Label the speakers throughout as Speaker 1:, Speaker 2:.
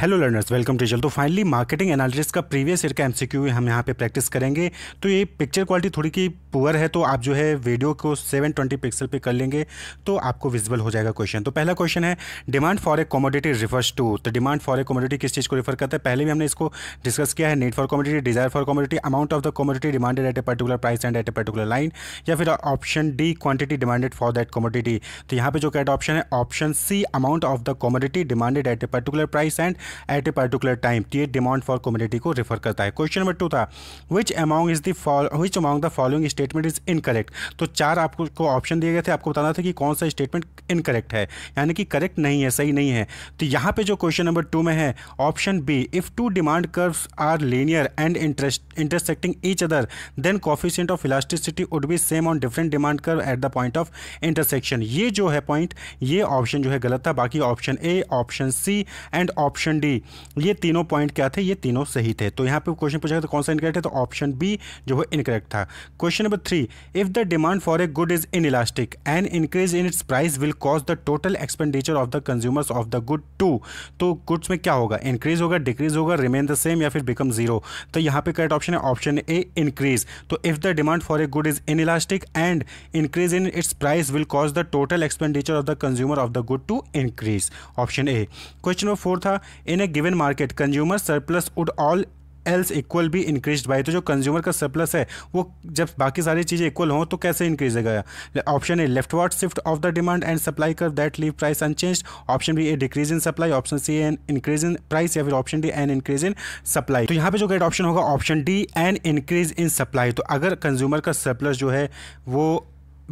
Speaker 1: Hello learners welcome to चल तो finally marketing analytics का प्रीवियस ईयर का एमसीक्यू हम यहाँ पे प्रैक्टिस करेंगे तो ये पिक्चर क्वालिटी थोड़ी की पुअर है तो आप जो है वीडियो को 720 पिक्सल पे कर लेंगे तो आपको विजिबल हो जाएगा क्वेश्चन तो पहला क्वेश्चन है demand for a commodity refers to तो डिमांड फॉर ए कॉमोडिटी किस चीज़ को रिफर करता है पहले भी हमने इसको डिस्कस किया है need for commodity desire for commodity amount of the commodity demanded at a particular price and at a particular line या फिर option D quantity demanded for that commodity तो यहाँ पे जो कैट ऑप्शन है option C amount of the commodity demanded at a particular price and at a particular time ये demand for community को refer करता है क्वेश्चन नंबर टू था which among is which among the following statement is incorrect तो चार आपको option दिए गए थे आपको बताना था कि कौन सा स्टेटमेंट इनकरेक्ट है यानी कि करेक्ट नहीं है सही नहीं है तो यहाँ पे जो क्वेश्चन नंबर टू में है option B if two demand curves are linear and interest intersecting each other then coefficient of elasticity would be same on different demand curve at the point of intersection ये जो है point ये option जो है गलत था बाकी option A option C and option D ये तीनों पॉइंट क्या थे ये तीनों सही थे तो यहाँ पे क्वेश्चन पूछा गया तो कौन सा इनकरेक्ट है तो ऑप्शन बी जो है इनकरेक्ट था question number three if the demand for a good is inelastic and increase in its price will cause the total expenditure of the consumers of the good to तो goods में क्या होगा increase होगा decrease होगा remain the same या फिर become zero तो यहाँ पे करेक्ट ऑप्शन है ऑप्शन ए इंक्रीज तो if the demand for a good is inelastic and increase in its price will cause the total expenditure of the consumer of the good to increase option A question number four था in a given market consumer surplus would all else equal be increase by तो जो consumer का surplus है वो जब बाकी सारी चीज़ें इक्वल हों तो कैसे इंक्रीज गया option A leftward shift of the demand and supply curve that leave price unchanged option B a decrease in supply option C an increase in price या फिर option D an increase in supply तो यहाँ पे जो correct option होगा option D an increase in supply तो अगर consumer का सरप्लस जो है वो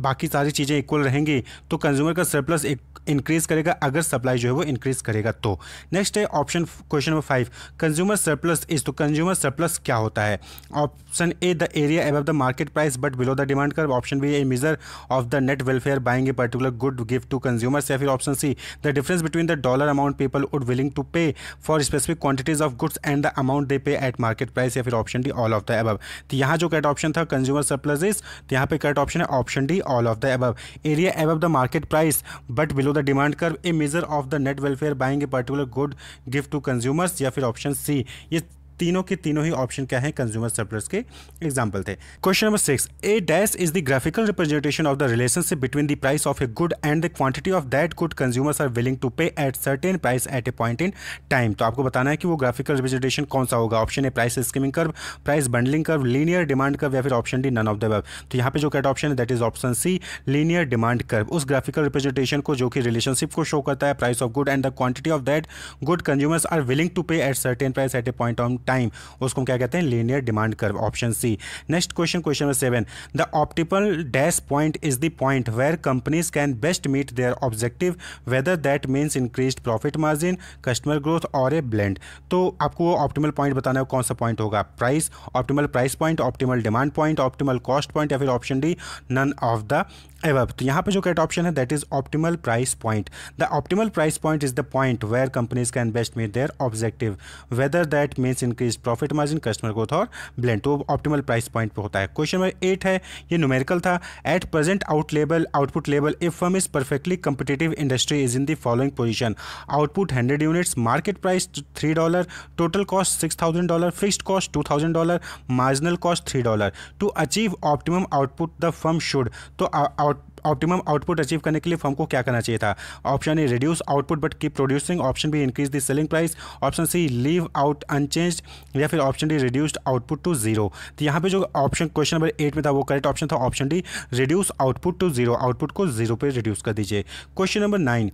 Speaker 1: बाकी सारी चीज़ें इक्वल रहेंगी तो कंज्यूमर का सरप्लस इंक्रीज करेगा अगर सप्लाई जो है वो इंक्रीज करेगा तो नेक्स्ट है option question number five consumer surplus is तो कंज्यूमर सरप्लस क्या होता है option A the area above the market price but below the demand curve option B a measure of the net welfare buying a particular good gift to consumers या फिर option C the difference between the dollar amount people would willing to pay for specific quantities of goods and the amount they पे eight market price या फिर option D all of the above तो यहाँ जो correct option था consumer surplus is तो यहाँ पे कट ऑप्शन है option D all of the above area above the market price but below the demand curve a measure of the net welfare buying a particular good gift to consumers या फिर option सी ये तीनों के तीनों ही option क्या है consumer surplus के एग्जाम्पल थे question number six a dash is the graphical representation of the relationship between the price of a good and the quantity of that good consumers are willing to pay at certain price at a point in time तो आपको बताना है कि वो graphical representation कौन सा होगा option A price skimming curve price bundling curve linear demand curve या फिर option D none of the above तो यहाँ पे जो कैट ऑप्शन है that is option C linear demand curve उस ग्राफिकल रिप्रेजेंटेशन को जो कि रिलेशनशिप को शो करता है price of good and the quantity of that good consumers are willing to pay at certain price at a point on time उसको क्या कहते हैं linear demand curve option C next question question number seven the optimal dash point is the point where companies can best meet their objective whether that means increase profit margin customer growth और a blend तो आपको वो optimal point बताना है कौन सा point होगा price optimal price point optimal demand point optimal cost point या फिर option D none of the above तो यहाँ पे जो कैट ऑप्शन है that is optimal price point the optimal price point is the point where companies can best meet their objective whether that means increase profit margin customer growth और blend तो optimal price point पे होता है question number eight है ये numerical था at present out level output level if firm is perfectly competitive industry is in the following position output hundred units market price three dollar total cost six thousand dollar fixed cost two thousand dollar marginal cost three dollar to achieve optimum output the firm should तो uh, optimum output achieve करने के लिए फर्म को क्या करना चाहिए था option A reduce output but keep producing option B increase the selling price option C leave out unchanged या फिर option D reduced output to zero तो यहाँ पे जो ऑप्शन क्वेश्चन नंबर एट में था वो करेक्ट ऑप्शन था option D reduce output to zero output को जीरो पर रिड्यूस कर दीजिए question number nine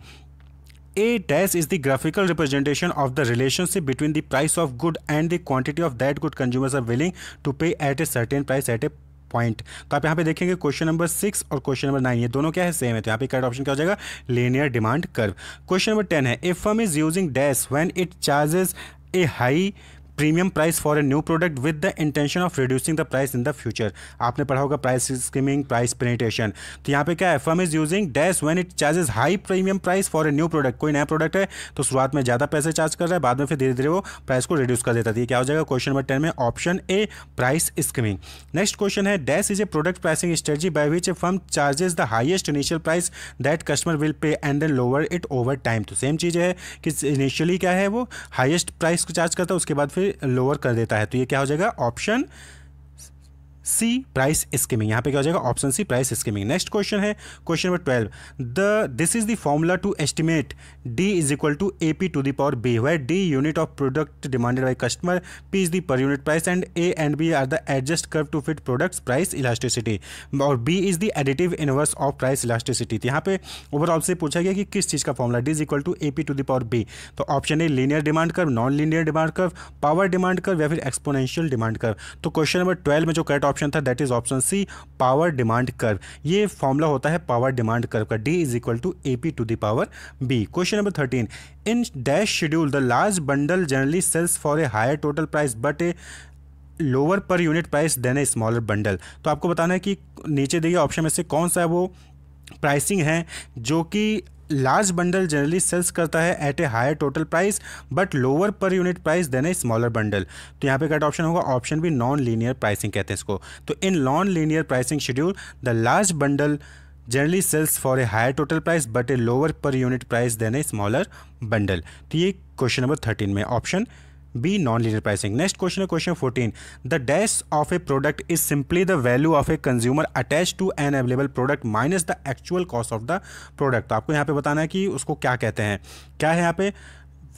Speaker 1: a dash is the graphical representation of the relationship between the price of good and the quantity of that good consumers are willing to pay at a certain price at a point तो आप यहाँ पे देखेंगे question number six और question number nine ये दोनों क्या है सेम है तो यहाँ पे करेक्ट ऑप्शन क्या हो जाएगा linear demand curve question number ten है if firm is using dash when it charges a high premium price for a new product with the intention of reducing the price in the future आपने पढ़ा होगा price skimming price प्रिंटेशन तो यहाँ पे क्या है firm is using dash when it charges high premium price for a new product कोई नया प्रोडक्ट है तो शुरुआत में ज़्यादा पैसे चार्ज कर रहा है बाद में फिर धीरे धीरे वो प्राइस को रिड्यूस कर देता है तो क्या हो जाएगा क्वेश्चन नंबर टेन में option A price skimming next question है dash is a product pricing strategy by which a firm charges the highest initial price that customer will pay and then lower it over time तो same चीज़ है कि initially क्या है वो highest price को charge करता है उसके बाद फिर लोअर कर देता है तो ये क्या हो जाएगा ऑप्शन सी प्राइस स्कीमिंग यहाँ पे क्या हो जाएगा option C price skimming next question है question number twelve the this is the formula to estimate D is equal to A P to the power B where D unit of product demanded by customer P is the per unit price and A and B are the adjust curve to fit products price elasticity और B is the additive inverse of price elasticity यहाँ पे overall से पूछा गया कि किस चीज़ का formula D is equal to A P to the power B तो option A linear demand curve non linear demand curve power demand curve या फिर एक्सपोनेंशियल डिमांड कर तो क्वेश्चन नंबर ट्वेल्व में जो करेक्ट ऑप्शन था that is option C power demand curve ये formula होता है पावर डिमांड कर्व का D is equal to A P to the power B question number thirteen in dash schedule the large bundle generally sells for a higher total price but a lower per unit price than a smaller bundle तो आपको बताना है कि नीचे दिए option में से कौन सा है वो प्राइसिंग है जो कि लार्ज बंडल जनरली सेल्स करता है at a higher total price but lower per unit price than a smaller bundle तो यहाँ पे कट ऑप्शन होगा option B non linear pricing कहते हैं इसको तो in non linear pricing schedule the large bundle generally sells for a higher total price but a lower per unit price than a smaller bundle तो ये question number thirteen में option B non linear pricing next question है question fourteen the dash of a product is simply the value of a consumer attach to an available product minus the actual cost of the product तो आपको यहाँ पे बताना है कि उसको क्या कहते हैं क्या है यहाँ पे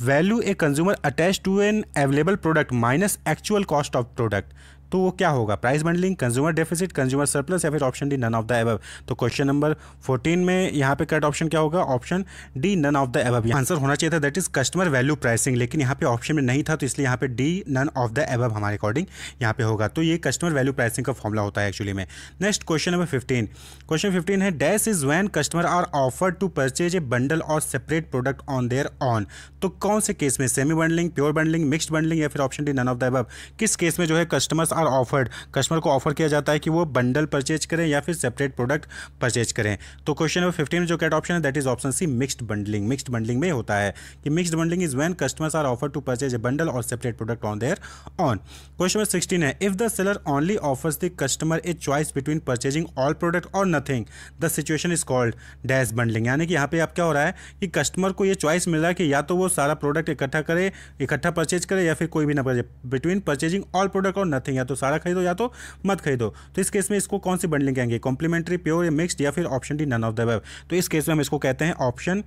Speaker 1: value a consumer attach to an available product minus actual cost of product तो वो क्या होगा price bundling consumer deficit consumer surplus या फिर option D none of the above तो क्वेश्चन नंबर 14 में यहाँ पे कट ऑप्शन क्या होगा option D none of the above answer होना चाहिए था that is customer value pricing लेकिन यहाँ पे ऑप्शन में नहीं था तो इसलिए यहाँ पे D none of the above हमारे अकॉर्डिंग यहाँ पे होगा तो ये कस्टमर वैल्यू प्राइसिंग का फॉर्मला होता है एक्चुअली में next question number fifteen question fifteen है dash is when customer are offer to purchase a bundle और separate product on their own तो कौन से केस में semi bundling pure bundling mixed bundling या फिर option D none of the above किस case में जो है कस्टमर्स आर ऑफर्ड कस्टमर को ऑफर किया जाता है कि वो बंडल परचेज करें या फिर सेपरेट प्रोडक्ट परचेज करें तो क्वेश्चन नंबर फिफ्टीन में जो कैट ऑप्शन है that is option C mixed bundling mixed bundling में होता है कि mixed bundling is when customers are offer to purchase a bundle और separate product on their own question number sixteen है if the seller only offers the customer a choice between purchasing all product और nothing the situation is called dash bundling यानी कि यहाँ पे आप क्या हो रहा है कि कस्टमर को ये चॉइस मिल रहा है कि या तो वो सारा प्रोडक्ट इकट्ठा करे इकट्ठा परचेज करे या फिर कोई भी ना purchase between purchasing all product और नथिंग तो सारा खरीदो या तो मत खरीदो तो इस केस में इसको कौन सी बंडलिंग कहेंगे कॉम्प्लीमेंट्री प्योर या मिक्सड या फिर option D none of the above तो इस केस में हम इसको कहते हैं ऑप्शन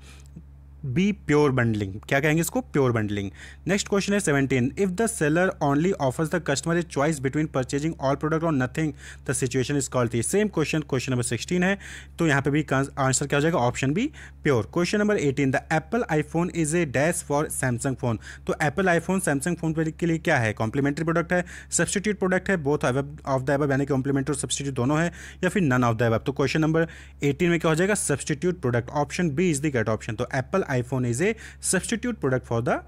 Speaker 1: बी प्योर बंडलिंग क्या कहेंगे इसको प्योर बंडलिंग नेक्स्ट क्वेश्चन है seventeen if the seller only offers the customer a choice between purchasing all product और nothing the situation is called the same question question number sixteen है तो यहाँ पे भी आंसर क्या हो जाएगा option B pure question number eighteen the Apple iPhone is a dash for Samsung phone तो एप्पल आईफोन सैमसंग फोन के लिए क्या है कॉम्प्लीमेंट्री प्रोडक्ट है सब्सटीट्यूट प्रोडक्ट है बोथ ऑफ द एब यानी कॉम्प्लीमेंट्री और सब्सटीट्यूट दोनों है या फिर नन ऑफ द एब तो क्वेश्चन नंबर एटीन में क्या हो जाएगा substitute product option B is the correct option तो Apple iPhone is a substitute product for the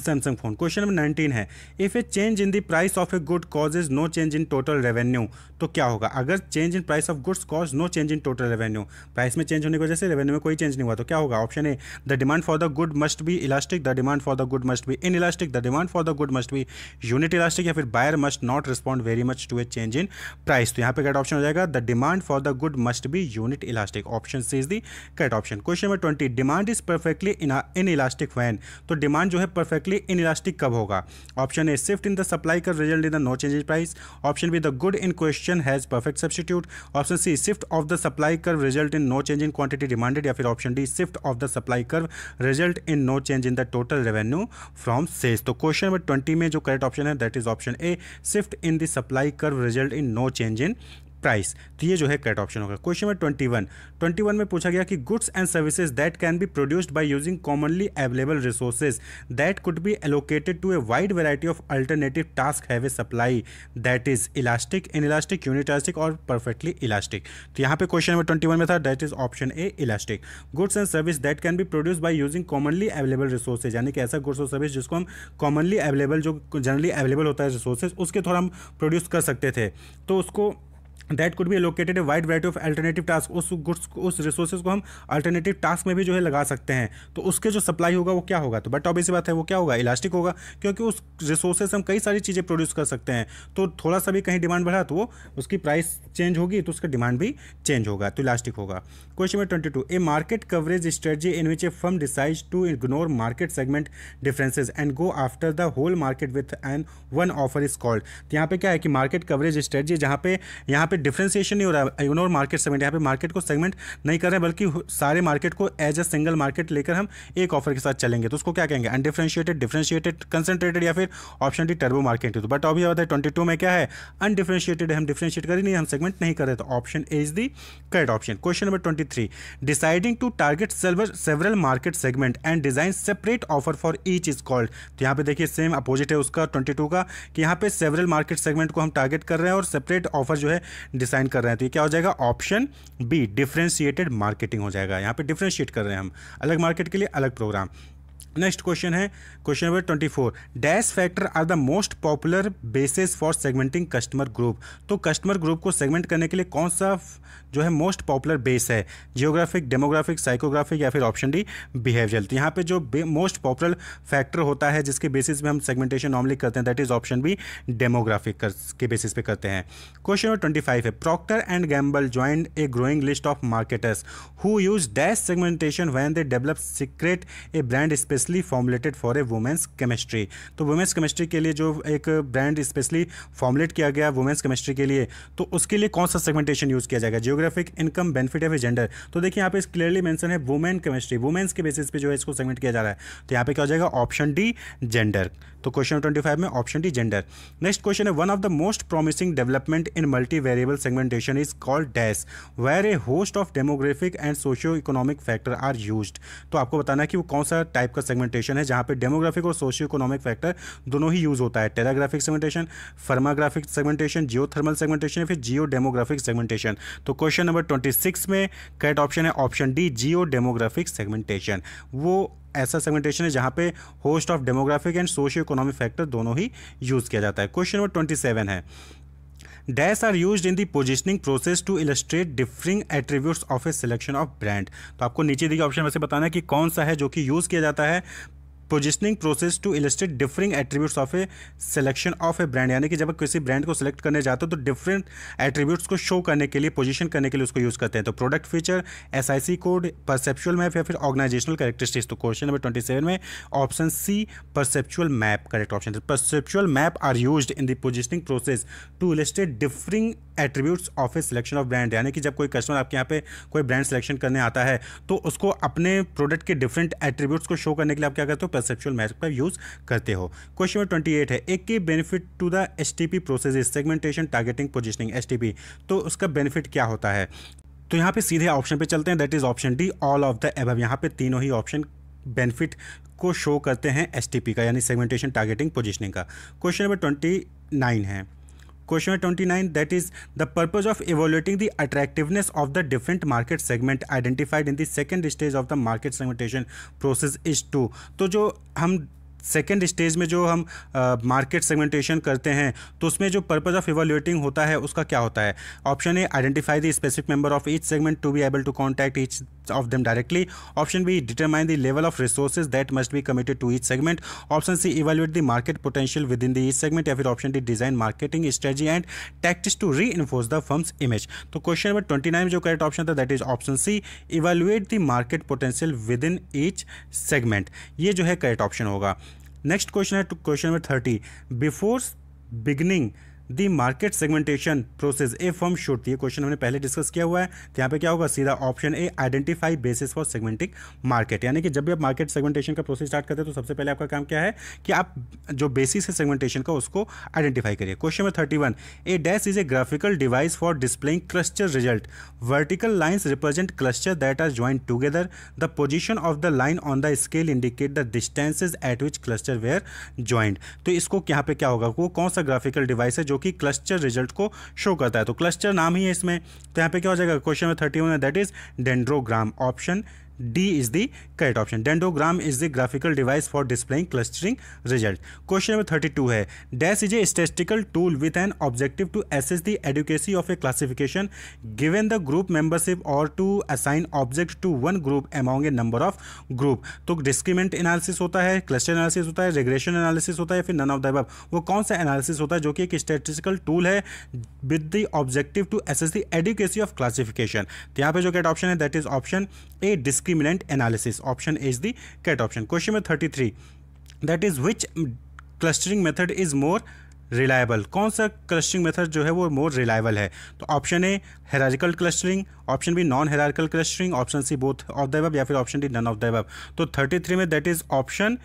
Speaker 1: Samsung phone question number nineteen है if a change in the price of a good causes no change in total revenue तो क्या होगा अगर change in price of goods causes no change in total revenue price में change होने की वजह से रेवेन्यू में कोई चेंज नहीं हुआ तो क्या होगा option A the demand for the good must be elastic the demand for the good must be inelastic the demand for the good must be unit elastic या फिर buyer must not respond very much to a change in price तो यहाँ पे correct option हो जाएगा the demand for the good must be unit elastic option C is the correct option question number twenty demand is perfectly inelastic when तो demand जो है perfect inelastic कब होगा option A shift in the supply का result in the no change price option B the good in question has perfect substitute option C shift of the supply curve result in no change in quantity demanded या फिर option D shift of the supply curve result in no change in the total revenue from sales तो question number twenty में जो correct option है that is option A shift in the supply curve result in no change in price तो ये जो है correct option होगा question number twenty one twenty one में पूछा गया कि goods and services that can be produced by using commonly available resources that could be allocated to a wide variety of alternative task have a supply that is elastic in inelastic unit elastic और perfectly elastic तो यहाँ पे question number twenty में था that is option A elastic goods and service that can be produce by using commonly available resources यानी कि ऐसा goods और सर्विस जिसको हम कॉमनली अवेलेबल जो जनरली अवेलेबल होता है रिसोर्सेज उसके थोड़ा हम प्रोड्यूस कर सकते थे तो उसको that could be located a wide variety of alternative task उस गुड्स को उस रिसोर्सेज को हम अल्टरनेटिव टास्क में भी जो है लगा सकते हैं तो उसके जो सप्लाई होगा वो क्या होगा तो बट ऑब्वियस बात है वो क्या होगा इलास्टिक होगा क्योंकि उस रिसोर्सेज हम कई सारी चीज़ें प्रोड्यूस कर सकते हैं तो थोड़ा सा भी कहीं डिमांड बढ़ा तो वो उसकी प्राइस चेंज होगी तो उसका डिमांड भी चेंज होगा तो इलास्टिक होगा question number twenty two a market coverage strategy in which a firm decide to ignore market segment differences and go after the whole market with an one offer is called तो यहाँ पे क्या है कि market coverage strategy जहाँ पे यहाँ यहाँ पे डिफ्रेंसिएशन नहीं हो रहा है यूनो और मार्केट सेगमेंट यहाँ पे मार्केट को सेगमेंट नहीं कर रहे हैं बल्कि सारे मार्केट को एज अ सिंगल मार्केट लेकर हम एक ऑफर के साथ चलेंगे तो उसको क्या कहेंगे अनडिफ्रेंशिएटेड डिफ्रेंशिएटेड कंसेंट्रेटेड या फिर ऑप्शन डी टर्बो मार्केट तो बट अभी बताए ट्वेंटी टू में क्या है अनडिफ्रेंशिएटेड हम डिफ्रेंशिएट करें नहीं हम सेगमेंट नहीं कर रहे तो option A is the correct option question number twenty three deciding to target several market segment and design separate offer for each is called तो यहाँ पे देखिए सेम अपोजिट है उसका ट्वेंटी का कि यहाँ पे सेवरल मार्केट सेगमेंट को हम टारगेट कर रहे हैं और सेपरेट ऑफर जो है डिसाइन कर रहे हैं तो ये क्या हो जाएगा ऑप्शन बी डिफ्रेंशिएटेड मार्केटिंग हो जाएगा यहाँ पे डिफ्रेंशिएट कर रहे हैं हम अलग मार्केट के लिए अलग प्रोग्राम नेक्स्ट क्वेश्चन है question number twenty four dash factor are the most popular basis for segmenting customer group तो कस्टमर ग्रुप को सेगमेंट करने के लिए कौन सा जो है मोस्ट पॉपुलर बेस है जियोग्राफिक डेमोग्राफिक साइकोग्राफिक या फिर ऑप्शन डी बिहेवियर तो यहाँ पे जो मोस्ट पॉपुलर फैक्टर होता है जिसके बेसिस पे हम सेगमेंटेशन नॉर्मली करते हैं that is option B demographic के बेसिस पे करते हैं क्वेश्चन नंबर ट्वेंटी फाइव है Procter and Gamble join a growing list of marketers who use dash segmentation when they develop Secret a brand specially formulated for a women's chemistry तो women's chemistry के लिए जो एक brand specially formulate किया गया women's chemistry के लिए तो उसके लिए कौन सा सेगमेंटेशन यूज़ किया जाएगा geographic income benefit of gender तो देखिए यहाँ पे क्लियरली मेंशन है वुमेन केमिस्ट्री वुमेंस के बेसिस पे जो है इसको सेगमेंट किया जा रहा है तो यहाँ पे क्या हो जाएगा ऑप्शन डी जेंडर तो क्वेश्चन ट्वेंटी फाइव में option D gender next question है one of the most promising development in multi variable segmentation is called dash where a host of demographic and socio economic factor are use तो आपको बताना है कि वो कौन सा टाइप का सेगमेंटेशन है जहाँ पे डेमोग्राफिक और सोशियो इकोनॉमिक फैक्टर दोनों ही यूज़ होता है terragraphic segmentation firmographic segmentation geothermal segmentation या फिर जियो डेमोग्राफिक सेगमेंटेशन तो क्वेश्चन नंबर ट्वेंटी सिक्स में करेक्ट ऑप्शन है option D geodemographic segmentation वो ऐसा सेगमेंटेशन है जहाँ पे host of demographic and socio economic factor दोनों ही यूज़ किया जाता है क्वेश्चन नंबर ट्वेंटी सेवन है dash are use in the positioning process to illustrate differing attribute of a selection of brand तो आपको नीचे दिए ऑप्शन में से बताना है कि कौन सा है जो कि यूज किया जाता है positioning process to illustrate differing attributes of a selection of a brand यानी कि जब किसी ब्रांड को सिलेक्ट करने जाते हो तो डिफरेंट एट्रीब्यूट्स को शो करने के लिए पोजिशन करने के लिए उसको यूज़ करते हैं तो product feature S I C code perceptual map या फिर ऑर्गेनाइजेशनल करेक्टरिस्टिक्स तो क्वेश्चन नंबर ट्वेंटी सेवन में option C perceptual map correct option perceptual map are use in the positioning process to illustrate differing attributes of a selection of brand यानी कि जब कोई customer आपके यहाँ पे कोई ब्रांड सिलेक्शन करने आता है तो उसको अपने प्रोडक्ट के डिफरेंट एट्रीब्यूट्स को शो करने के लिए आप क्या करते हो परसेप्चुअल मैथ का यूज़ करते हो क्वेश्चन नंबर ट्वेंटी है एक की benefit to the S T P process segmentation targeting positioning S T P तो उसका बेनिफिट क्या होता है तो यहाँ पे सीधे ऑप्शन पे चलते हैं that is option D all of the above यहाँ पे तीनों ही ऑप्शन बेनिफिट को शो करते हैं एस का यानी सेगमेंटेशन टारगेटिंग पोजिशनिंग का क्वेश्चन नंबर ट्वेंटी नाइन है Question 29 that is the purpose of evaluating the attractiveness of the different market segment identified in the second stage of the market segmentation process is to So, जो हम second stage में जो हम market uh, segmentation करते हैं तो उसमें जो पर्पज ऑफ इवोल्यूटिंग होता है उसका क्या होता है option A identify the specific member of each segment to be able to contact each of them directly option B determine the level of resources that must be committed to each segment option C evaluate the market potential within the each segment या फिर option D design marketing strategy and tactics to reinforce the firm's image तो question number twenty nine जो correct option था that is option C evaluate the market potential within each segment ये जो है correct option होगा next question है question number thirty before beginning the market segmentation process a firm should थी ये question हमने पहले डिस्कस किया हुआ है तो यहाँ पे क्या होगा सीधा option A identify basis for segmenting market यानी कि जब भी आप मार्केट सेगमेंटेशन का प्रोसेस स्टार्ट करते हैं तो सबसे पहले आपका काम क्या है कि आप जो बेसिस है सेगमेंटेशन का उसको आइडेंटिफाई करिए question number thirty one a dash is a graphical device for displaying cluster result vertical lines represent cluster that are join together the position of the line on the scale indicate the distances at which cluster were joined तो इसको यहाँ पे क्या होगा वो कौन सा graphical device है जो जो कि क्लस्टर रिजल्ट को शो करता है तो क्लस्टर नाम ही है इसमें तो यहाँ पे क्या हो जाएगा question number thirty one that is dendrogram option D is the correct option dendrogram is the graphical device for displaying clustering result question number thirty two है dash is a statistical tool with an objective to assess the adequacy of a classification given the group membership और to assign object to one group among a number of group तो discriminant analysis होता है cluster analysis होता है regression analysis होता है फिर none of the above वो कौन सा एनालिसिस होता है जो कि एक स्टेटिस्टिकल टूल है with the objective to assess the adequacy of classification तो यहाँ पे जो कैट ऑप्शन है that is option A disc discriminant analysis. Option is is the correct option. Question number 33 that is which clustering method is more reliable कौन सा clustering method जो है वो मोर रिलायबल है तो option A hierarchical clustering option B non hierarchical clustering option C both of the या फिर option D none of the तो 33 में that is option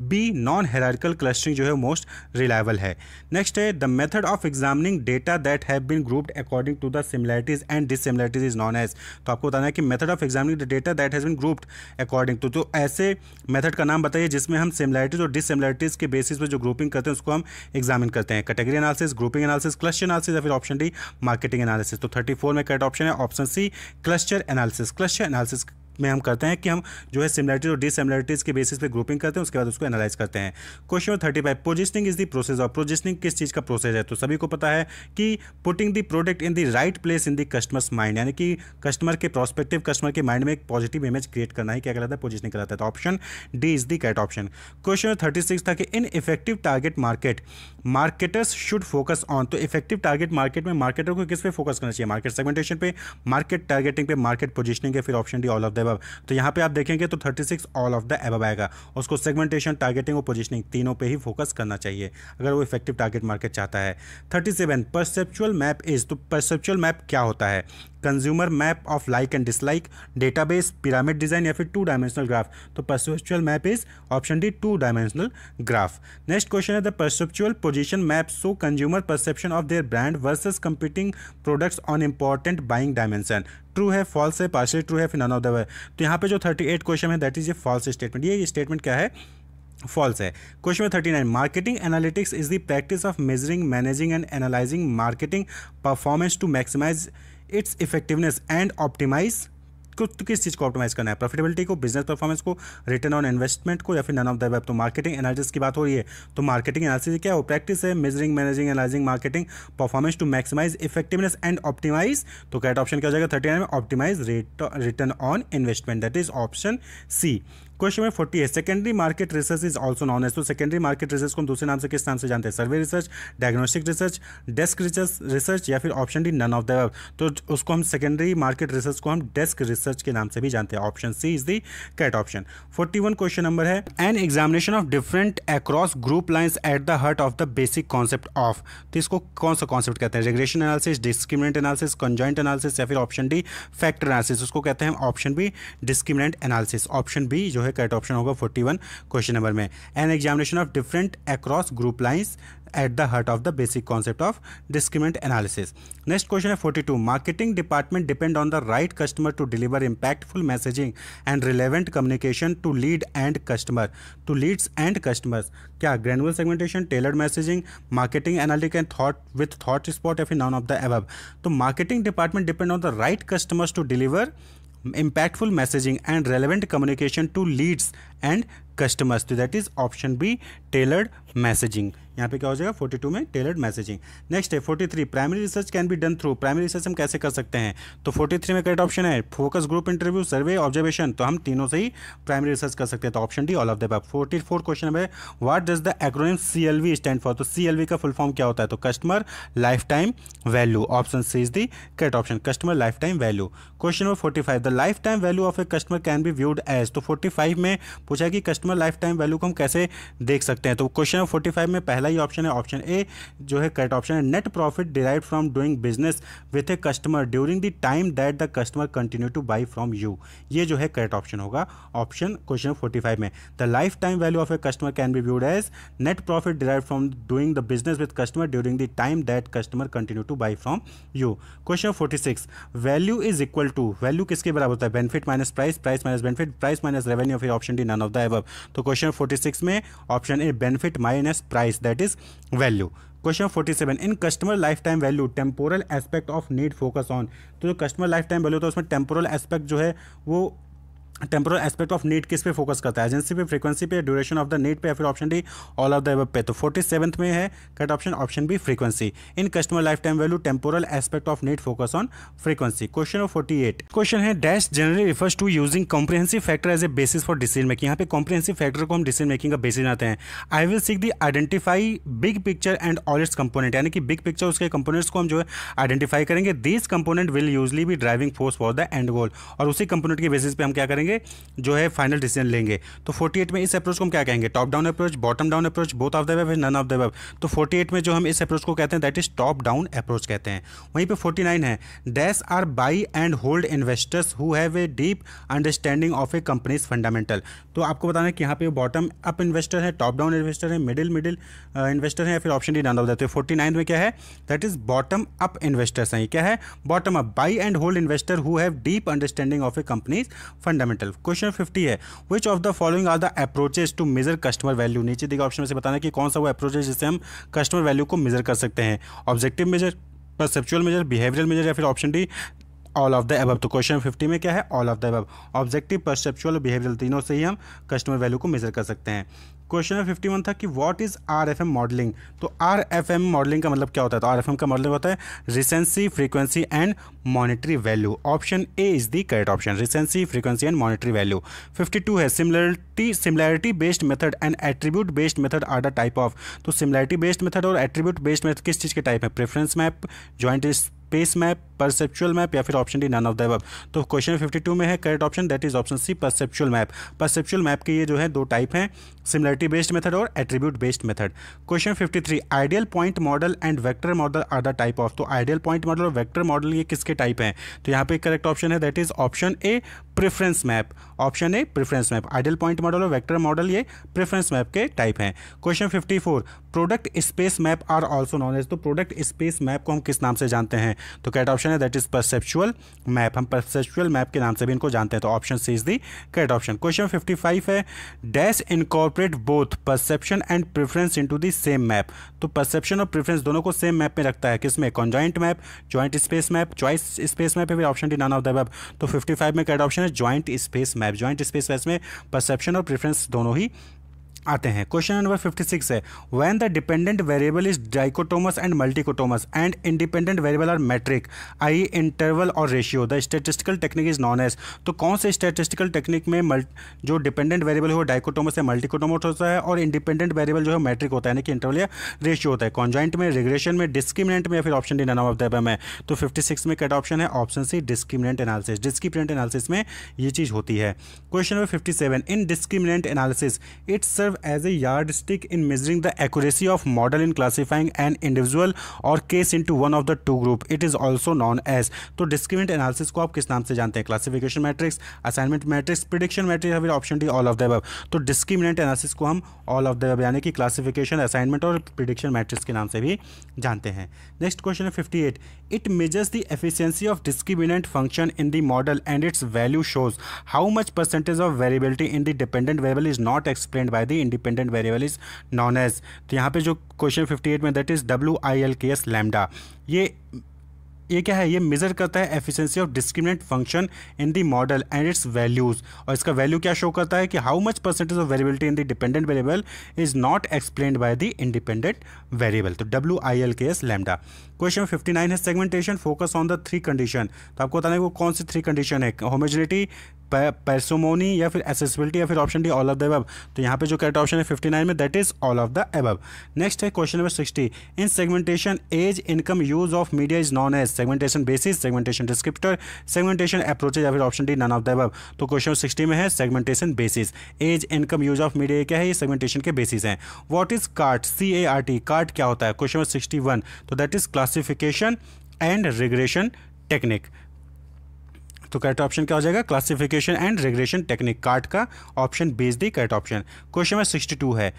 Speaker 1: B non hierarchical clustering जो है मोस्ट रिलायबल है नेक्स्ट है the method of examining data that have been grouped according to the similarities and dissimilarities is known as तो आपको बताना है कि method of examining the data that has been grouped according to तो ऐसे method का नाम बताइए जिसमें हम सिमिलैरिटीज और डिसिमिलैरिटीज के बेसिस पर जो ग्रुपिंग करते हैं उसको हम एग्जामिन करते हैं category analysis grouping analysis cluster analysis या फिर ऑप्शन डी मार्केटिंग एनालिसिस तो थर्टी फोर में करेक्ट ऑप्शन है option C cluster analysis cluster analysis में हम करते हैं कि हम जो है सिमिलरिटीज और डिसिमिलरिटीज के बेसिस पे ग्रुपिंग करते हैं उसके बाद उसको एनालाइज करते हैं question number thirty five positioning is the process और प्रोजिशनिंग किस चीज़ का प्रोसेस है तो सभी को पता है कि putting the product in the right place in the customer's mind यानी कि कस्टमर के प्रोस्पेक्टिव कस्टमर के माइंड में एक पॉजिटिव इमेज क्रिएट करना ही क्या कहलाता है पोजिशनिंग कहलाता है तो option D is the correct option question number thirty six था कि in effective target market marketers should focus on तो इफेक्टिव टारगेट मार्केट में मार्केटर को किस पे फोकस करना चाहिए मार्केट सेगमेंटेशन पे मार्केट टारगेटिंग पे मार्केट पोजिशनिंग है फिर option D all of the above तो यहाँ पे आप देखेंगे तो 36 six all of the above आएगा उसको सेगमेंटेशन टारगेटिंग और पोजिशनिंग तीनों पे ही फोकस करना चाहिए अगर वो इफेक्टिव टारगेट मार्केट चाहता है 37 सेवन परसेप्चुअल मैप इज तो परसेप्चुअल मैप क्या होता है consumer map of like and dislike database pyramid design या फिर टू डायमेंशनल ग्राफ तो perceptual map is option D two dimensional graph next question है the perceptual position map so consumer perception of their brand versus competing products on important buying dimension true है false है partial true है फिर none of the way तो यहाँ पे जो thirty eight question है that is a false statement ये स्टेटमेंट क्या है फॉल्स है question thirty nine marketing analytics is the practice of measuring managing and analysing marketing performance to maximise its effectiveness and optimise तो किस चीज़ को optimise करना है प्रॉफिटेबिलिटी को बिजनेस परफॉर्मेंस को रिटर्न ऑन इन्वेस्टमेंट को या फिर नन ऑफ द वेब तो मार्केटिंग एनालिसिस की बात हो रही है तो मार्केटिंग एनालिसिस क्या वो प्रैक्टिस है measuring managing analysing marketing performance to maximise effectiveness and optimise तो कैट ऑप्शन क्या हो जाएगा थर्टी नाइन में optimise return on investment that is option C question number forty है secondary market research is also known as तो secondary market research को हम दूसरे नाम से किस नाम से जानते हैं survey research diagnostic research desk research research या फिर option D none of the तो उसको हम सेकेंडरी मार्केट रिसर्च को हम डेस्क रिसर्च के नाम से भी जानते हैं option C is the correct option forty one question number है an examination of different across group lines at the heart of the basic concept of तो इसको कौन सा कॉन्सेप्ट कहते हैं regulation analysis discriminate analysis conjoint analysis या फिर option D factor analysis उसको कहते हैं option B discriminate analysis option B जो है करेक्ट ऑप्शन होगा 41 क्वेश्चन नंबर में an examination of different across group lines at the heart of the basic concept of discriminant analysis next question है 42 marketing department depend on the right customer to deliver impactful messaging and relevant communication to lead and customer to leads and customers क्या granular segmentation tailored messaging marketing analytic and thought with thought spot F फिर none of the above तो marketing department depend on the right customers to deliver impactful messaging and relevant communication to leads and customers तो that is option B tailored messaging यहाँ पे क्या हो जाएगा 42 में tailored messaging next है 43 primary research can be done through primary research हम कैसे कर सकते हैं तो 43 में करेक्ट ऑप्शन है focus group interview survey observation तो हम तीनों से ही प्राइमरी रिसर्च कर सकते हैं तो option D all of the above forty question है what does the acronym C L V stand for तो सी एल वी का फुल फॉर्म क्या होता है तो customer life time value option C is the correct option customer life time value question number forty five the life time value of a customer can be viewed as तो forty five में पूछा है कि customer life time value को हम कैसे देख सकते हैं तो क्वेश्चन नंबर फोर्टी में पहला ही ऑप्शन है ऑप्शन ए जो है करेक्ट ऑप्शन है net profit derive from doing business with a customer during the time that the customer continue to buy from you ये जो है करेक्ट ऑप्शन होगा ऑप्शन क्वेश्चन फोर्टी फाइव में the life time value of a customer can be viewed as net profit derive from doing the business with customer during the time that customer continue to buy from you question forty six value is equal to value किसके बराबर होता है benefit minus price price minus benefit price minus revenue फिर option D none of the above तो question 46 में option A benefit minus price that is value question 47 in customer life time value temporal aspect of need focus on तो जो customer life time value था उसमें temporal aspect जो है वो temporal aspect of NEET किस पे फोकस करता है एजेंसी पे फ्रीक्वेंसी पे ड्यूरेशन ऑफ द नीट पे फिर option D all of the above तो फोर्टी सेवंथ में है correct option option B frequency in customer life time value temporal aspect of need focus on frequency question forty eight question है dash generally refers to using comprehensive factor as a basis for decision making यहाँ पे comprehensive factor को हम decision making का basis आते हैं I will seek the identify big picture and all its component यानी कि बिग पिक्चर उसके कंपोनेंट्स को हम जो है आइडेंटिफाई करेंगे this component will usually be driving force for the end goal और उसी कंपोनेंट के बेसिस पे हम क्या करेंगे करेंगे जो है फाइनल डिसीजन लेंगे तो 48 में इस अप्रोच को हम क्या कहेंगे top down approach bottom down approach both of the above none of the above तो 48 में जो हम इस अप्रोच को कहते हैं that is top down approach कहते हैं वहीं पे 49 है dash are buy and hold investors who have a deep understanding of a company's fundamental तो आपको बताना है कि यहाँ पे बॉटम अप इन्वेस्टर है टॉप डाउन इन्वेस्टर है मिडिल मिडिल इन्वेस्टर है फिर option D none of the तो फोर्टी नाइन में क्या है that is bottom up investors हैं क्या है bottom up buy and hold investor who have deep understanding of a company's fundamental fundamental question fifty है which of the following are the approaches to measure customer value नीचे दिखा option में से बताना कि कौन सा वो अप्रोच है जिससे हम कस्टमर वैल्यू को मेजर कर सकते हैं objective measure perceptual measure behavioural measure या फिर option D all of the above तो क्वेश्चन फिफ्टी में क्या है all of the above objective perceptual behavioural तीनों से ही हम कस्टमर वैल्यू को मेजर कर सकते हैं क्वेश्चन नंबर फिफ्टी वन था कि what is R F M modelling तो आर एफ एम मॉडलिंग का मतलब क्या होता है तो आर एफ एम का मॉडलिंग मतलब होता है recency frequency and monetary value option A is the correct option recency frequency and monetary value fifty two है similarity similarity based method and attribute based method are the type of तो similarity based method और attribute based method किस चीज़ के type है preference map joint space map perceptual map या फिर option D none of the above तो question 52 में है correct option that is option C perceptual map perceptual map के ये जो है दो टाइप हैं सिमिलरिटी बेस्ड मेथड और attribute based method question 53 ideal point model and vector model are the type of तो आइडियल पॉइंट मॉडल और vector model ये किसके टाइप हैं तो यहाँ पे करेक्ट ऑप्शन है that is option A preference map option A preference map ideal point model और वेक्टर मॉडल ये प्रेफरेंस मैप के टाइप हैं question 54 product space map are also known as तो प्रोडक्ट स्पेस मैप को हम किस नाम से जानते हैं तो करेक्ट ऑप्शन है दैट इज परसेप्चुअल मैप हम परसेप्चुअल मैप के नाम से भी इनको जानते हैं तो option C is the correct option question fifty five है dash incorporate both perception and preference into the same map तो परसेप्शन और प्रेफरेंस दोनों को सेम मैप में रखता है किसमें conjoint map joint space map choice space map है option D none of the map तो फिफ्टी फाइव में करेक्ट ऑप्शन है joint space map joint space map में परसेप्शन और प्रेफरेंस दोनों ही आते हैं क्वेश्चन नंबर 56 है when the dependent variable is dichotomous and multichotomous and independent variable are metric I interval और ratio the statistical technique is known as तो कौन से स्टेटिस्टिकल टेक्निक में मल्ट जो डिपेंडेंट वेरिएबल है वो डाइकोटोमस या मल्टीकोटोमस होता है और इंडिपेंडेंट वेरिएबल जो है मैट्रिक होता है यानी कि इंटरवल या रेशियो होता है कॉन्जॉइंट में रिग्रेशन में डिस्क्रिमिनेंट में या फिर ऑप्शन डी नाम ऑफ में तो सिक्स में कट ऑप्शन है option C discriminant analysis discriminant analysis में ये चीज़ होती है question number seven in discriminant analysis it's serve serve as a yardstick in measuring the the of model in in an individual और case into one of the two group it is also known as तो discriminant analysis को आप किस नाम से जानते हैं classification matrix assignment matrix prediction matrix या option D all of the above तो डिस्क्रिमिनेंट एनालिसिस को हम ऑल ऑफ द अब यानी कि क्लासिफिकेशन असाइनमेंट और प्रिडिक्शन मैट्रिक्स के नाम से भी जानते हैं नेक्स्ट क्वेश्चन है fifty eight it measures the efficiency of discriminant function in the model and it's value shows how much percentage of variability in the dependent variable is not explain by the independent variable is known as तो यहाँ पे जो question 58 में that is W I L K S lambda ये ये क्या है ये मेजर करता है efficiency of discriminant function in the model and it's values और इसका वैल्यू क्या शो करता है कि how much percentage of variability in the dependent variable is not explain by the independent variable तो W I L K S lambda question 59 है segmentation focus on the three condition तो आपको बताने है वो कौन सी थ्री कंडीशन है होमेजिलिटी पैसोमोनी या फिर एसेसबिलिटी या फिर option D all of the above तो यहाँ पे जो करेक्ट ऑप्शन है फिफ्टी नाइन में that is all of the above next है question number sixty in segmentation age income use of media is known as segmentation basis segmentation descriptor segmentation approach या फिर option D none of the above तो question sixty में है segmentation basis age income use of media क्या है ये segmentation के basis हैं what is CART C A R T CART क्या होता है क्वेश्चन नंबर सिक्सटी वन तो that is classification and regression technique तो करेक्ट ऑप्शन क्या हो जाएगा classification and regulation technique CART का option B is the correct option question number sixty है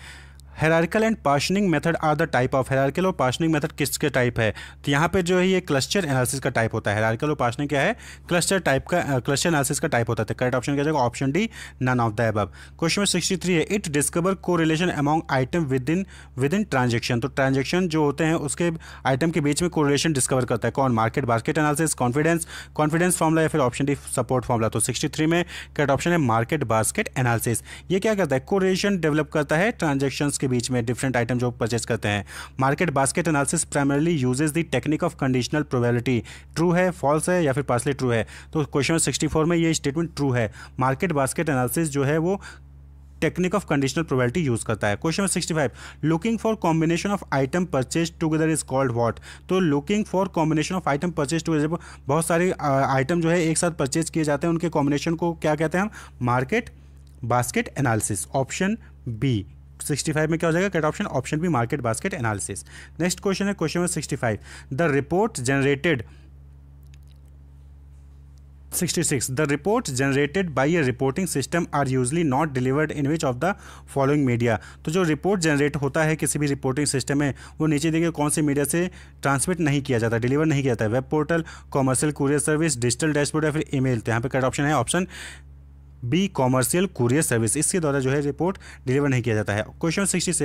Speaker 1: hierarchical and partitioning method are the type of hierarchical और partitioning method किसके type है तो यहाँ पे जो है ये क्लस्टर एनालिसिस का टाइप होता है हेरारिकल और पार्शनिंग क्या है क्लस्टर टाइप का क्लस्टर एनालिसिस का टाइप होता है करेक्ट तो ऑप्शन क्या जाएगा option D none of the above question sixty three है it discover correlation among item within within transaction तो ट्रांजेक्शन जो होते हैं उसके आइटम के बीच में को रिलेशन डिस्कवर करता है कौन market basket analysis confidence confidence formula या फिर ऑप्शन डी सपोर्ट फॉर्मला तो सिक्सटी थ्री में करेक्ट ऑप्शन है मार्केट बास्केट एनालिसिस ये क्या करता है को रिलेशन डेवलप करता है ट्रांजेक्शन के के बीच में डिफरेंट आइटम जो परचेज करते हैं market basket analysis primarily uses the technique of conditional probability true है फॉल्स है या फिर पार्सली ट्रू है तो क्वेश्चन सिक्सटी फोर में ये स्टेटमेंट ट्रू है मार्केट बास्केट एनालिसिस जो है वो technique of conditional probability use करता है question sixty five looking for combination of item purchase together is called what तो looking for combination of item purchase together बहुत सारे आइटम जो है एक साथ परचेज किए जाते हैं उनके कॉम्बिनेशन को क्या कहते हैं हम market basket analysis option B 65 में क्या हो जाएगा correct option option B market basket analysis next question है question number 65 the report generated 66 the report generated by a reporting system are usually not delivered in which of the following media तो जो report generate होता है किसी भी reporting system में वो नीचे देखिए कौन से मीडिया से ट्रांसमिट नहीं किया जाता डिलीवर नहीं किया जाता web portal commercial courier service digital dashboard या फिर ईमेल तो यहाँ पे कट ऑप्शन है option B commercial courier service इसके द्वारा जो है रिपोर्ट डिलीवर नहीं किया जाता है question 67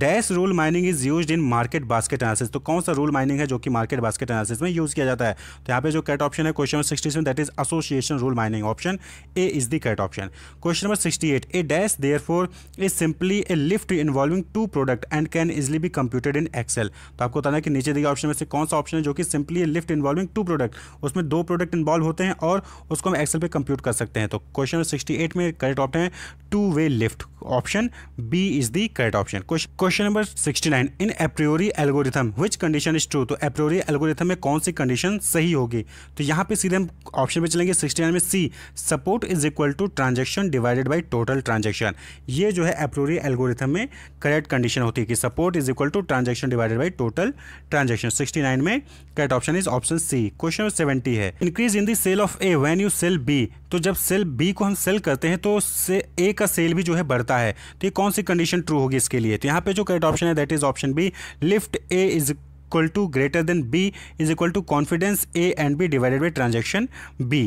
Speaker 1: dash rule mining is use in market basket analysis तो कौन सा रूल माइनिंग है जो कि मार्केट बास्केट एनालिसिस में यूज किया जाता है तो यहाँ पे जो कट ऑप्शन है question number 67 that is association rule mining option A is the correct option question number eight A dash therefore is simply a lift involving two product and can easily be computed in Excel तो आपको बताना कि नीचे दिए option में से कौन सा ऑप्शन है जो कि simply a lift involving two product उसमें दो प्रोडक्ट इन्वॉल्व होते हैं और उसको हम एक्सेल पर कंप्यूट कर सकते हैं तो क्वेश्चन क्वेश्चन 1968 में करेक्ट ऑप्शन है two way lift option B is the correct option question number 69 in apriori algorithm which condition is true तो एप्रियोरी एल्गोरिथम में कौन सी कंडीशन सही होगी तो यहाँ पे सीधे हम ऑप्शन पे चलेंगे 69 में C support is equal to transaction divided by total transaction ये जो है एप्रियोरी एल्गोरिथम में करेक्ट कंडीशन होती है कि support is equal to transaction divided by total transaction sixty में correct option is option C question number seventy है increase in the sale of A when you sale B तो जब cell B को हम cell करते हैं तो से ए का सेल भी जो है बढ़ता है तो ये कौन सी कंडीशन ट्रू होगी इसके लिए तो यहाँ पे जो करेक्ट ऑप्शन है that is option B lift A is equal to greater than B is equal to confidence A and B divided by transaction B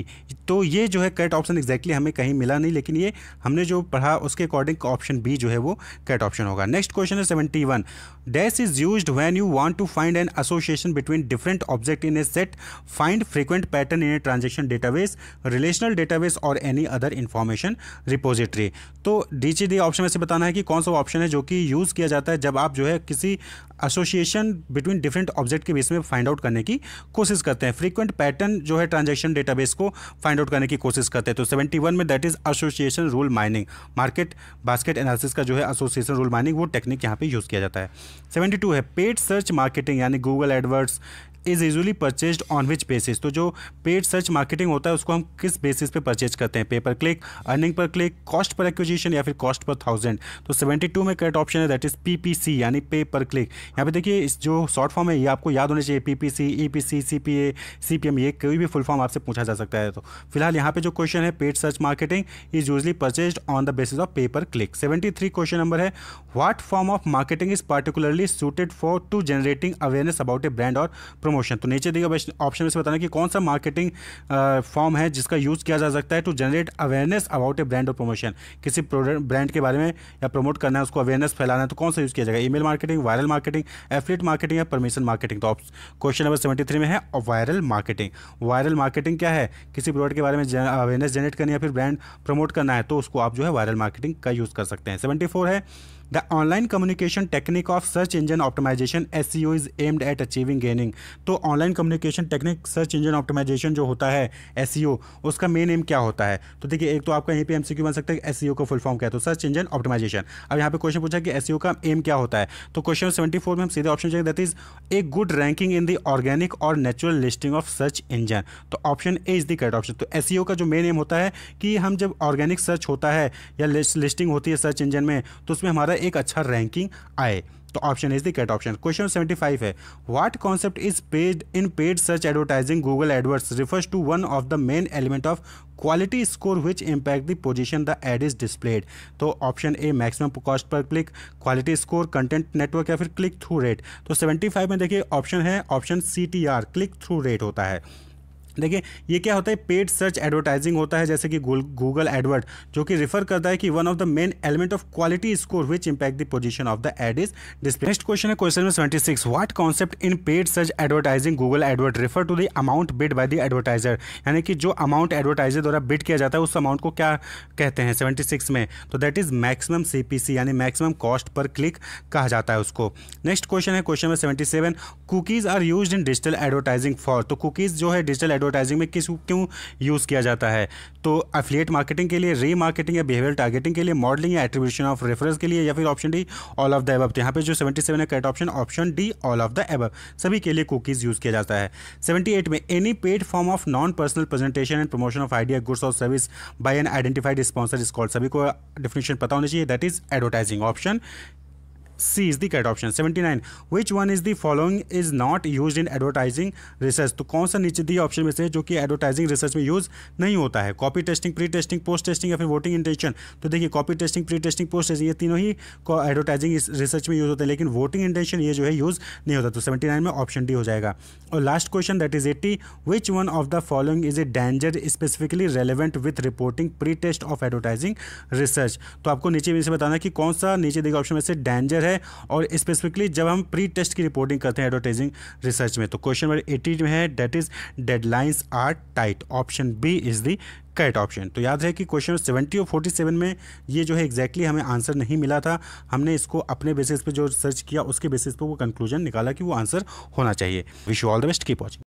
Speaker 1: तो ये जो है करेक्ट ऑप्शन एक्जैक्टली हमें कहीं मिला नहीं लेकिन ये हमने जो पढ़ा उसके अकॉर्डिंग ऑप्शन बी जो है वो करेक्ट ऑप्शन होगा नेक्स्ट क्वेश्चन है seventy one Dash is used when you want to find an association between different objects in a set, find frequent pattern in a transaction database, relational database और any other information repository. तो D D option में से बताना है कि कौन सा option है जो कि यूज़ किया जाता है जब आप जो है किसी एसोसिएशन बिटवीन डिफरेंट ऑब्जेक्ट के बीच में फाइंड आउट करने की कोशिश करते हैं फ्रीक्वेंट पैटर्न जो है ट्रांजेक्शन डेटाबेस को फाइंड आउट करने की कोशिश करते हैं तो 71 में that is association rule mining market basket analysis का जो है एसोसिएशन रूल माइनिंग वो टेक्निक यहाँ पे यूज़ किया जाता है सेवेंटी टू है पेड सर्च मार्केटिंग यानी Google AdWords is usually purchase on which basis तो जो पेड सर्च मार्केटिंग होता है उसको हम किस बेसिस पे परचेज करते हैं pay per click earning per click cost per acquisition या फिर कॉस्ट पर थाउजेंड तो सेवेंटी टू में करेक्ट ऑप्शन है that is P P C यानी पे पर क्लिक यहाँ पे देखिए इस जो शॉर्ट फॉर्म है ये आपको याद होना चाहिए P P C E P C C P A C P M ये कोई भी फुल फॉर्म आपसे पूछा जा सकता है तो फिलहाल यहाँ पे जो क्वेश्चन है paid search marketing is usually purchase on the basis of pay per click seventy three question number है what form of marketing is particularly suited for to generating awareness about a brand और promotion तो नीचे दिए गए option में से बताना कि कौन सा मार्केटिंग फॉर्म है जिसका यूज़ किया जा सकता है to generate awareness about a brand और प्रमोशन किसी प्रोडक्ट ब्रांड के बारे में या प्रमोट करना है उसको अवेयरनेस फैलाना है तो कौन सा यूज़ किया जाएगा email marketing viral marketing affiliate marketing या परमिशन मार्केटिंग तो क्वेश्चन नंबर सेवेंटी थ्री में है वायरल मार्केटिंग वायरल मार्केटिंग क्या है किसी प्रोडक्ट के बारे में अवेयरनेस जनरेट करनी या फिर ब्रांड प्रमोट करना है तो उसको आप जो है वायरल मार्केटिंग का यूज़ कर सकते हैं सेवेंटी है the online communication technique of search engine optimisation S C O is aimed at achieving gaining तो online communication technique search engine optimisation जो होता है एस ओ e उसका मेन एम क्या होता है तो देखिए एक तो आपका यहीं पर सी क्यू बन सकता है ओ का फुल फॉर्म क्या है तो सर्च इंजन ऑप्टिमाइजेशन अब यहाँ पे क्वेश्चन पूछा कि एस ओ e का एम क्या होता है तो क्वेश्चन सेवेंटी फोर में हम सीधे ऑप्शन चाहिए that is a good ranking in the organic और natural listing of search engine तो option A is the correct option तो एस सी ओ का जो मेन एम होता है कि हम जब ऑर्गेनिक सर्च होता है या लिस्टिंग होती है सर्च इंजन में तो उसमें हमारा एक अच्छा रैंकिंग आए तो option is the correct option question 75 है what concept is paid in paid search advertising Google AdWords refers to one of the main element of quality score which impact the position the ad is displayed तो option A maximum cost पर click quality score content network या फिर click through rate तो 75 में देखिए option है option C click through rate होता है देखिए ये क्या होता है पेड सर्च एडवर्टाइजिंग होता है जैसे कि गूगल एडवर्ड जो कि रिफर करता है कि one of the main element of quality score which impact the position of the ad is display next question है question number 26 what concept in paid search advertising Google AdWord refer to the amount bid by the advertiser यानी कि जो amount advertiser द्वारा bid किया जाता है उस amount को क्या कहते हैं सेवेंटी सिक्स में तो that is maximum C P C यानी मैक्सिमम कॉस्ट पर क्लिक कहा जाता है उसको नेक्स्ट क्वेश्चन है question number seventy seven cookies are use in digital advertising for तो कुकीज़ जो है डिजिटल एडवर्टाइजिंग में किस क्यों यूज़ किया जाता है तो अफिलिएट मार्केटिंग के लिए री मार्केटिंग या बिहेवियर टारगेटिंग के लिए मॉडलिंग या एट्रीब्यूशन ऑफ रेफरेंस के लिए या फिर option D all of the above यहाँ पे जो 77 है correct option option D all of the above सभी के लिए कुकीज़ यूज़ किया जाता है 78 में any paid form of non personal presentation and promotion of idea goods और service by an identified sponsor is call सभी को डिफिनेशन पता होना चाहिए that is advertising option C is the correct option 79 which one is the following is not use in advertising research तो कौन सा नीचे दी ऑप्शन में से जो कि एडवर्टाइजिंग रिसर्च में यूज नहीं होता है copy testing pre testing post testing या फिर वोटिंग इंटेंशन तो देखिए कॉपी टेस्टिंग प्री टेस्टिंग पोस्ट टेस्टिंग ये तीनों ही एडवर्टाइजिंग रिसर्च में यूज होते हैं लेकिन वोटिंग इंटेंशन ये जो है यूज नहीं होता तो सेवेंटी नाइन में ऑप्शन डी हो जाएगा और last question that is eighty which one of the following is a danger specifically relevant with reporting pre test of advertising research तो आपको नीचे में से बताना कि कौन सा नीचे देखिए ऑप्शन में से डेंजर है है और स्पेसिफिकली जब हम प्री टेस्ट की रिपोर्टिंग करते हैं एडवर्टाइजिंग रिसर्च में तो क्वेश्चन नंबर एटी जो है that is deadlines are tight option B is the correct option तो याद है कि क्वेश्चन सेवेंटी और फोर्टी सेवन में ये जो है एग्जैक्टली exactly हमें आंसर नहीं मिला था हमने इसको अपने बेसिस पे जो सर्च किया उसके बेसिस पे वो कंक्लूजन निकाला कि वो आंसर होना चाहिए wish you all the best keep watching